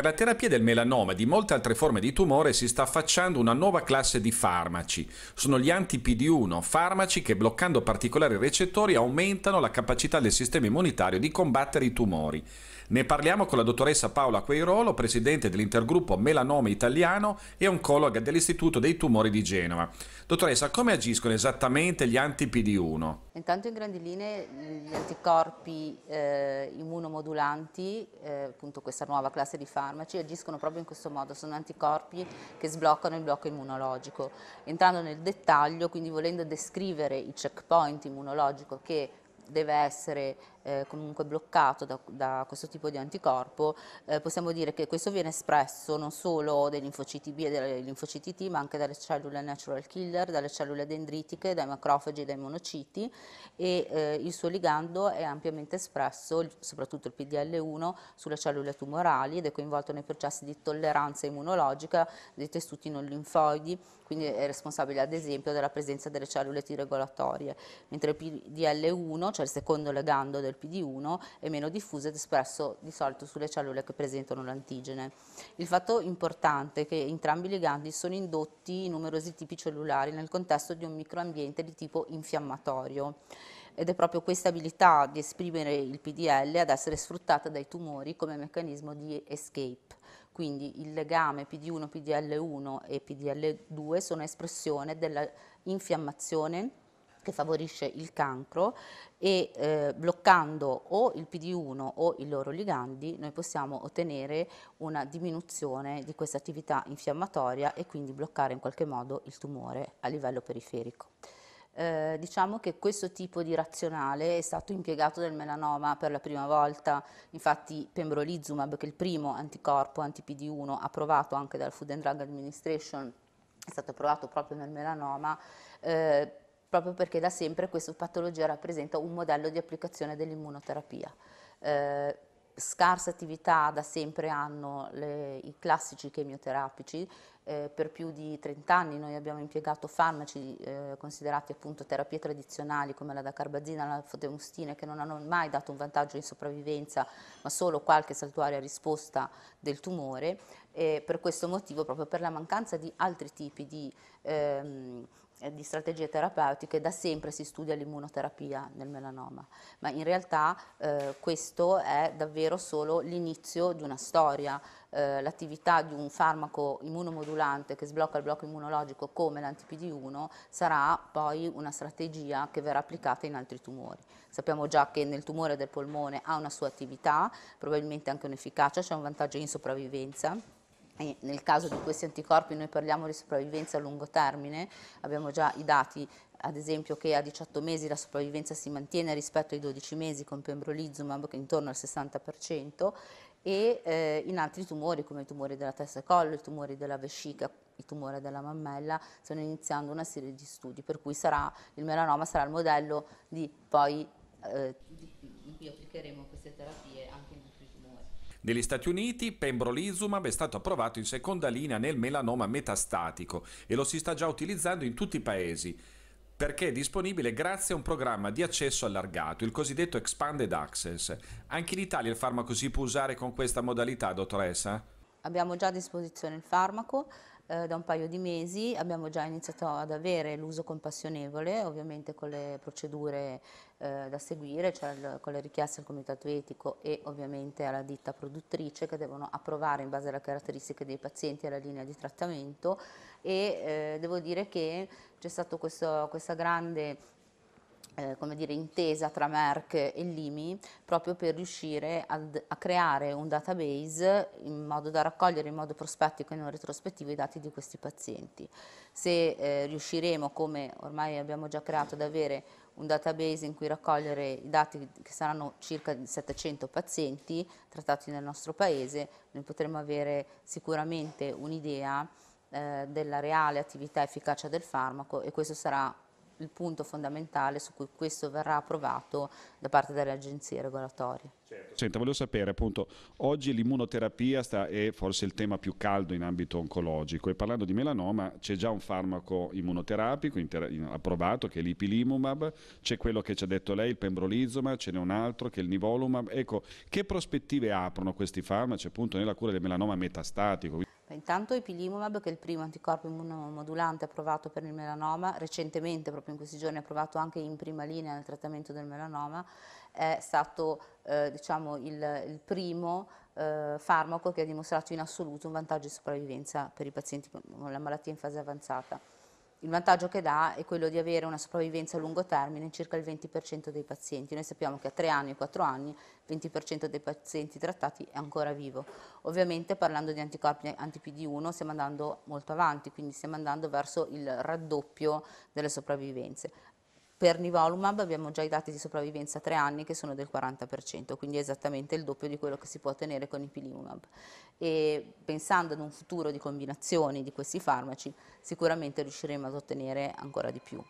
Per la terapia del melanoma e di molte altre forme di tumore si sta affacciando una nuova classe di farmaci. Sono gli anti-PD1, farmaci che bloccando particolari recettori aumentano la capacità del sistema immunitario di combattere i tumori. Ne parliamo con la dottoressa Paola Queirolo, presidente dell'intergruppo Melanome Italiano e oncologa dell'Istituto dei Tumori di Genova. Dottoressa, come agiscono esattamente gli anti-PD1? Intanto in grandi linee gli anticorpi eh, immunomodulanti, eh, appunto questa nuova classe di farmaci, agiscono proprio in questo modo, sono anticorpi che sbloccano il blocco immunologico. Entrando nel dettaglio, quindi volendo descrivere il checkpoint immunologico che deve essere eh, comunque bloccato da, da, questo tipo di anticorpo, eh, possiamo dire che questo viene espresso non solo dai linfociti B e dai linfociti T, ma anche dalle cellule natural killer, dalle cellule dendritiche, dai macrofagi e dai monociti e eh, il suo ligando è ampiamente espresso, soprattutto il PDL1, sulle cellule tumorali ed è coinvolto nei processi di tolleranza immunologica dei tessuti non linfoidi, quindi è responsabile ad esempio della presenza delle cellule T regolatorie, mentre il PDL1, cioè il secondo legando del PD-1 è meno diffuso ed espresso di solito sulle cellule che presentano l'antigene. Il fatto importante è che entrambi i ligandi sono indotti in numerosi tipi cellulari nel contesto di un microambiente di tipo infiammatorio ed è proprio questa abilità di esprimere il PDL ad essere sfruttata dai tumori come meccanismo di escape. Quindi il legame PD1, PDL1 e PDL2 sono espressione dell'infiammazione che favorisce il cancro e eh, bloccando o il PD1 o i loro ligandi noi possiamo ottenere una diminuzione di questa attività infiammatoria e quindi bloccare in qualche modo il tumore a livello periferico. Eh, diciamo che questo tipo di razionale è stato impiegato nel melanoma per la prima volta, infatti pembrolizumab che è il primo anticorpo anti-PD1 approvato anche dal Food and Drug Administration è stato approvato proprio nel melanoma, eh, proprio perché da sempre questa patologia rappresenta un modello di applicazione dell'immunoterapia. Eh, scarsa attività da sempre hanno le, i classici chemioterapici, eh, per più di 30 anni noi abbiamo impiegato farmaci eh, considerati appunto terapie tradizionali come la dacarbazina, la foteustina che non hanno mai dato un vantaggio in sopravvivenza ma solo qualche saltuaria risposta del tumore e per questo motivo proprio per la mancanza di altri tipi di ehm, eh, di strategie terapeutiche da sempre si studia l'immunoterapia nel melanoma, ma in realtà eh, questo è davvero solo l'inizio di una storia. Eh, l'attività di un farmaco immunomodulante che sblocca il blocco immunologico come lanti 1 sarà poi una strategia che verrà applicata in altri tumori. Sappiamo già che nel tumore del polmone ha una sua attività, probabilmente anche un'efficacia, c'è un vantaggio in sopravvivenza e nel caso di questi anticorpi noi parliamo di sopravvivenza a lungo termine, abbiamo già i dati ad esempio che a 18 mesi la sopravvivenza si mantiene rispetto ai 12 mesi con pembrolizumab che è intorno al 60% e eh, in altri tumori come i tumori della testa e collo, i tumori della vescica, i tumori della mammella, stanno iniziando una serie di studi per cui sarà, il melanoma sarà il modello di poi eh, di cui applicheremo queste terapie negli Stati Uniti pembrolizumab è stato approvato in seconda linea nel melanoma metastatico e lo si sta già utilizzando in tutti i paesi perché è disponibile grazie a un programma di accesso allargato, il cosiddetto Expanded Access. Anche in Italia il farmaco si può usare con questa modalità, dottoressa? Abbiamo già a disposizione il farmaco, eh, da un paio di mesi abbiamo già iniziato ad avere l'uso compassionevole, ovviamente con le procedure eh, da seguire, cioè il, con le richieste al comitato etico e ovviamente alla ditta produttrice che devono approvare in base alle caratteristiche dei pazienti e alla linea di trattamento e eh, devo dire che c'è stata questa grande eh, come dire, intesa tra Merck e Limi proprio per riuscire ad, a creare un database in modo da raccogliere in modo prospettico e non retrospettivo i dati di questi pazienti. Se eh, riusciremo, come ormai abbiamo già creato, ad avere un database in cui raccogliere i dati che saranno circa 700 pazienti trattati nel nostro paese, noi potremo avere sicuramente un'idea eh, della reale attività efficacia del farmaco e questo sarà il punto fondamentale su cui questo verrà approvato da parte delle agenzie regolatorie. Certo. Senta, volevo sapere appunto, oggi l'immunoterapia sta, è forse il tema più caldo in ambito oncologico e parlando di melanoma c'è già un farmaco immunoterapico approvato che è l'ipilimumab, c'è quello che ci ha detto lei, il pembrolizumab, ce n'è un altro che è il nivolumab, ecco che prospettive aprono questi farmaci appunto nella cura del melanoma metastatico? intanto ipilimumab, che è il primo anticorpo immunomodulante approvato per il melanoma, recentemente, proprio in questi giorni, approvato anche in prima linea nel trattamento del melanoma, è stato eh, diciamo, il, il primo eh, farmaco che ha dimostrato in assoluto un vantaggio di sopravvivenza per i pazienti con la malattia in fase avanzata. Il vantaggio che dà è quello di avere una sopravvivenza a lungo termine in circa il 20% dei pazienti. Noi sappiamo che a 3 anni e 4 anni il 20% dei pazienti trattati è ancora vivo. Ovviamente parlando di anticorpi anti-PD1 stiamo andando molto avanti, quindi stiamo andando verso il raddoppio delle sopravvivenze. Per Nivolumab abbiamo già i dati di sopravvivenza a tre anni che sono del 40%, quindi esattamente il doppio di quello che si può ottenere con Ipilimumab. E pensando ad un futuro di combinazioni di questi farmaci, sicuramente riusciremo ad ottenere ancora di più.